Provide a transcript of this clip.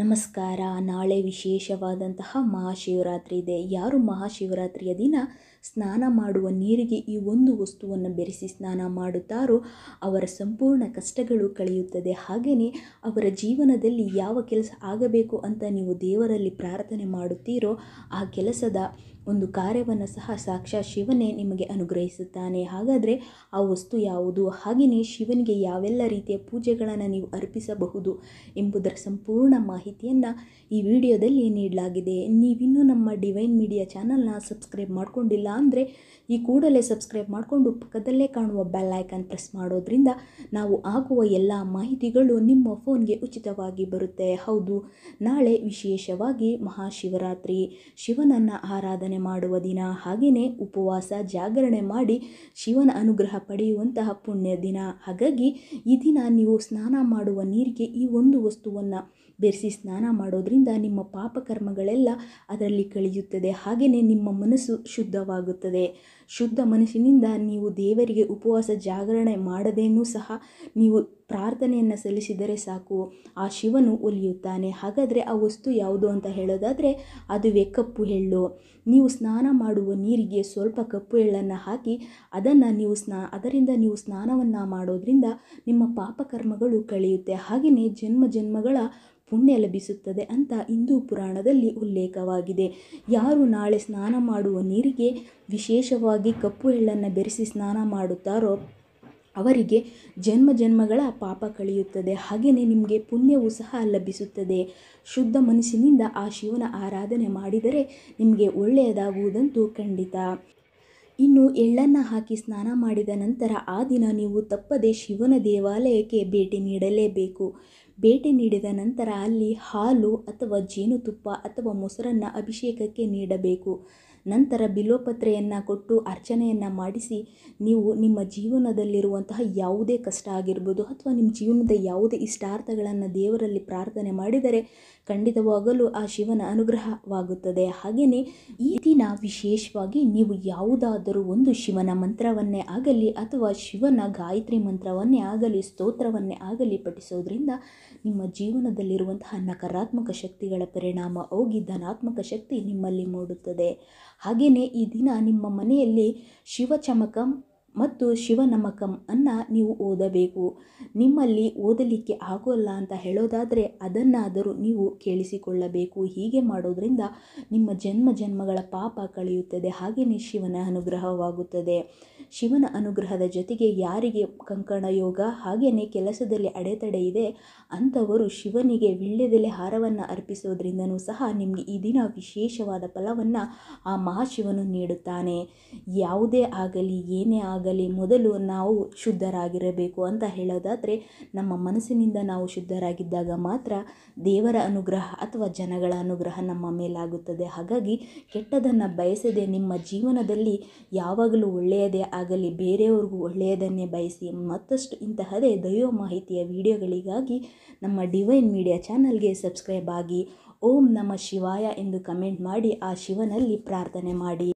ನಮಸ್ಕಾರ ನಾಳೆ ವಿಶೇಷವಾದಂತಹ ಮಹಾಶಿವರಾತ್ರಿ ಇದೆ ಯಾರು ಮಹಾಶಿವರಾತ್ರಿಯ ದಿನ ಸ್ನಾನ ಮಾಡುವ ನೀರಿಗೆ ಈ ಒಂದು ವಸ್ತುವನ್ನು ಬೆರೆಸಿ ಸ್ನಾನ ಮಾಡುತ್ತಾರೋ ಅವರ ಸಂಪೂರ್ಣ ಕಷ್ಟಗಳು ಕಳೆಯುತ್ತದೆ ಹಾಗೆಯೇ ಅವರ ಜೀವನದಲ್ಲಿ ಯಾವ ಕೆಲಸ ಆಗಬೇಕು ಅಂತ ನೀವು ದೇವರಲ್ಲಿ ಪ್ರಾರ್ಥನೆ ಮಾಡುತ್ತೀರೋ ಆ ಕೆಲಸದ ಒಂದು ಕಾರ್ಯವನ್ನು ಸಹ ಸಾಕ್ಷಾತ್ ಶಿವನೇ ನಿಮಗೆ ಅನುಗ್ರಹಿಸುತ್ತಾನೆ ಹಾಗಾದರೆ ಆ ವಸ್ತು ಯಾವುದು ಹಾಗೆಯೇ ಶಿವನಿಗೆ ಯಾವೆಲ್ಲ ರೀತಿಯ ಪೂಜೆಗಳನ್ನು ನೀವು ಅರ್ಪಿಸಬಹುದು ಎಂಬುದರ ಸಂಪೂರ್ಣ ಮಾಹಿತಿಯನ್ನು ಈ ವಿಡಿಯೋದಲ್ಲಿ ನೀಡಲಾಗಿದೆ ನೀವಿನ್ನೂ ನಮ್ಮ ಡಿವೈನ್ ಮೀಡಿಯಾ ಚಾನಲ್ನ ಸಬ್ಸ್ಕ್ರೈಬ್ ಮಾಡಿಕೊಂಡಿಲ್ಲ ಅಂದರೆ ಈ ಕೂಡಲೇ ಸಬ್ಸ್ಕ್ರೈಬ್ ಮಾಡಿಕೊಂಡು ಪಕ್ಕದಲ್ಲೇ ಕಾಣುವ ಬೆಲ್ ಐಕಾನ್ ಪ್ರೆಸ್ ಮಾಡೋದ್ರಿಂದ ನಾವು ಆಗುವ ಎಲ್ಲ ಮಾಹಿತಿಗಳು ನಿಮ್ಮ ಫೋನ್ಗೆ ಉಚಿತವಾಗಿ ಬರುತ್ತೆ ಹೌದು ನಾಳೆ ವಿಶೇಷವಾಗಿ ಮಹಾಶಿವರಾತ್ರಿ ಶಿವನನ್ನು ಆರಾಧನೆ ಮಾಡುವ ದಿನ ಹಾಗೆಯೇ ಉಪವಾಸ ಜಾಗರಣೆ ಮಾಡಿ ಶಿವನ ಅನುಗ್ರಹ ಪಡೆಯುವಂತಹ ಪುಣ್ಯ ದಿನ ಹಾಗಾಗಿ ಈ ದಿನ ನೀವು ಸ್ನಾನ ಮಾಡುವ ನೀರಿಗೆ ಈ ಒಂದು ವಸ್ತುವನ್ನು ಬೆರೆಸಿ ಸ್ನಾನ ಮಾಡೋದರಿಂದ ನಿಮ್ಮ ಪಾಪಕರ್ಮಗಳೆಲ್ಲ ಅದರಲ್ಲಿ ಕಳೆಯುತ್ತದೆ ಹಾಗೆಯೇ ನಿಮ್ಮ ಮನಸ್ಸು ಶುದ್ಧವಾಗುತ್ತದೆ ಶುದ್ಧ ಮನಸ್ಸಿನಿಂದ ನೀವು ದೇವರಿಗೆ ಉಪವಾಸ ಜಾಗರಣೆ ಮಾಡದೇನೂ ಸಹ ನೀವು ಪ್ರಾರ್ಥನೆಯನ್ನು ಸಲ್ಲಿಸಿದರೆ ಸಾಕು ಆ ಶಿವನು ಒಲಿಯುತ್ತಾನೆ ಹಾಗಾದರೆ ಆ ವಸ್ತು ಯಾವುದು ಅಂತ ಹೇಳೋದಾದರೆ ಅದುವೇ ಕಪ್ಪು ಎಳ್ಳು ನೀವು ಸ್ನಾನ ಮಾಡುವ ನೀರಿಗೆ ಸ್ವಲ್ಪ ಕಪ್ಪು ಎಳ್ಳನ್ನು ಹಾಕಿ ಅದನ್ನು ನೀವು ಸ್ನಾ ಅದರಿಂದ ನೀವು ಸ್ನಾನವನ್ನು ಮಾಡೋದರಿಂದ ನಿಮ್ಮ ಪಾಪಕರ್ಮಗಳು ಕಳೆಯುತ್ತೆ ಹಾಗೆಯೇ ಜನ್ಮ ಜನ್ಮಗಳ ಪುಣ್ಯ ಲಭಿಸುತ್ತದೆ ಅಂತ ಹಿಂದೂ ಪುರಾಣದಲ್ಲಿ ಉಲ್ಲೇಖವಾಗಿದೆ ಯಾರು ನಾಳೆ ಸ್ನಾನ ಮಾಡುವ ನೀರಿಗೆ ವಿಶೇಷವಾಗಿ ಸಾಮಾನ್ಯವಾಗಿ ಕಪ್ಪು ಎಳ್ಳನ್ನು ಬೆರೆಸಿ ಸ್ನಾನ ಮಾಡುತ್ತಾರೋ ಅವರಿಗೆ ಜನ್ಮ ಜನ್ಮಗಳ ಪಾಪ ಕಳೆಯುತ್ತದೆ ಹಾಗೆಯೇ ನಿಮಗೆ ಪುಣ್ಯವೂ ಸಹ ಲಭಿಸುತ್ತದೆ ಶುದ್ಧ ಮನಸ್ಸಿನಿಂದ ಆ ಶಿವನ ಆರಾಧನೆ ಮಾಡಿದರೆ ನಿಮಗೆ ಒಳ್ಳೆಯದಾಗುವುದಂತೂ ಖಂಡಿತ ಇನ್ನು ಎಳ್ಳನ್ನು ಹಾಕಿ ಸ್ನಾನ ಮಾಡಿದ ನಂತರ ಆ ದಿನ ನೀವು ತಪ್ಪದೆ ಶಿವನ ದೇವಾಲಯಕ್ಕೆ ಭೇಟಿ ನೀಡಲೇಬೇಕು ಭೇಟಿ ನೀಡಿದ ನಂತರ ಅಲ್ಲಿ ಹಾಲು ಅಥವಾ ಜೇನುತುಪ್ಪ ಅಥವಾ ಮೊಸರನ್ನು ಅಭಿಷೇಕಕ್ಕೆ ನೀಡಬೇಕು ನಂತರ ಬಿಲ್ವಪತ್ರೆಯನ್ನು ಕೊಟ್ಟು ಅರ್ಚನೆಯನ್ನು ಮಾಡಿಸಿ ನೀವು ನಿಮ್ಮ ಜೀವನದಲ್ಲಿರುವಂತಹ ಯಾವುದೇ ಕಷ್ಟ ಆಗಿರ್ಬೋದು ಅಥವಾ ನಿಮ್ಮ ಜೀವನದ ಯಾವುದೇ ಇಷ್ಟಾರ್ಥಗಳನ್ನು ದೇವರಲ್ಲಿ ಪ್ರಾರ್ಥನೆ ಮಾಡಿದರೆ ಖಂಡಿತವಾಗಲೂ ಆ ಶಿವನ ಅನುಗ್ರಹವಾಗುತ್ತದೆ ಹಾಗೆಯೇ ಈ ದಿನ ವಿಶೇಷವಾಗಿ ನೀವು ಯಾವುದಾದರೂ ಒಂದು ಶಿವನ ಮಂತ್ರವನ್ನೇ ಆಗಲಿ ಅಥವಾ ಶಿವನ ಗಾಯತ್ರಿ ಮಂತ್ರವನ್ನೇ ಆಗಲಿ ಸ್ತೋತ್ರವನ್ನೇ ಆಗಲಿ ಪಠಿಸೋದ್ರಿಂದ ನಿಮ್ಮ ಜೀವನದಲ್ಲಿರುವಂತಹ ನಕಾರಾತ್ಮಕ ಶಕ್ತಿಗಳ ಪರಿಣಾಮ ಹೋಗಿ ಧನಾತ್ಮಕ ಶಕ್ತಿ ನಿಮ್ಮಲ್ಲಿ ಮೂಡುತ್ತದೆ ಹಾಗೆಯೇ ಈ ದಿನ ನಿಮ್ಮ ಮನೆಯಲ್ಲಿ ಶಿವಚಮಕಂ ಮತ್ತು ಶಿವನಮಕಂ ಅನ್ನು ನೀವು ಓದಬೇಕು ನಿಮ್ಮಲ್ಲಿ ಓದಲಿಕ್ಕೆ ಆಗೋಲ್ಲ ಅಂತ ಹೇಳೋದಾದರೆ ಅದನ್ನಾದರೂ ನೀವು ಕೇಳಿಸಿಕೊಳ್ಳಬೇಕು ಹೀಗೆ ಮಾಡೋದರಿಂದ ನಿಮ್ಮ ಜನ್ಮ ಜನ್ಮಗಳ ಪಾಪ ಕಳೆಯುತ್ತದೆ ಹಾಗೆಯೇ ಶಿವನ ಅನುಗ್ರಹವಾಗುತ್ತದೆ ಶಿವನ ಅನುಗ್ರಹದ ಜೊತೆಗೆ ಯಾರಿಗೆ ಕಂಕಣ ಯೋಗ ಹಾಗೆಯೇ ಕೆಲಸದಲ್ಲಿ ಅಡೆತಡೆ ಇದೆ ಅಂಥವರು ಶಿವನಿಗೆ ವೀಳ್ಯದೆಲೆ ಹಾರವನ್ನು ಅರ್ಪಿಸೋದ್ರಿಂದನೂ ಸಹ ನಿಮಗೆ ಈ ದಿನ ವಿಶೇಷವಾದ ಫಲವನ್ನು ಆ ಮಹಾಶಿವನು ನೀಡುತ್ತಾನೆ ಯಾವುದೇ ಆಗಲಿ ಏನೇ ಆಗಲಿ ಮೊದಲು ನಾವು ಶುದ್ಧರಾಗಿರಬೇಕು ಅಂತ ಹೇಳೋದಾದರೆ ನಮ್ಮ ಮನಸ್ಸಿನಿಂದ ನಾವು ಶುದ್ಧರಾಗಿದ್ದಾಗ ಮಾತ್ರ ದೇವರ ಅನುಗ್ರಹ ಅಥವಾ ಜನಗಳ ಅನುಗ್ರಹ ನಮ್ಮ ಮೇಲಾಗುತ್ತದೆ ಹಾಗಾಗಿ ಕೆಟ್ಟದನ್ನು ಬಯಸದೆ ನಿಮ್ಮ ಜೀವನದಲ್ಲಿ ಯಾವಾಗಲೂ ಒಳ್ಳೆಯದೇ ಆಗಲಿ ಬೇರೆಯವ್ರಿಗೂ ಒಳ್ಳೆಯದನ್ನೇ ಬಯಸಿ ಮತ್ತಷ್ಟು ಇಂತಹದೇ ದೈವ ಮಾಹಿತಿಯ ವಿಡಿಯೋಗಳಿಗಾಗಿ ನಮ್ಮ ಡಿವೈನ್ ಮೀಡಿಯಾ ಚಾನಲ್ಗೆ ಸಬ್ಸ್ಕ್ರೈಬ್ ಆಗಿ ಓಂ ನಮಃ ಶಿವಾಯ ಎಂದು ಕಮೆಂಟ್ ಮಾಡಿ ಆ ಶಿವನಲ್ಲಿ ಪ್ರಾರ್ಥನೆ ಮಾಡಿ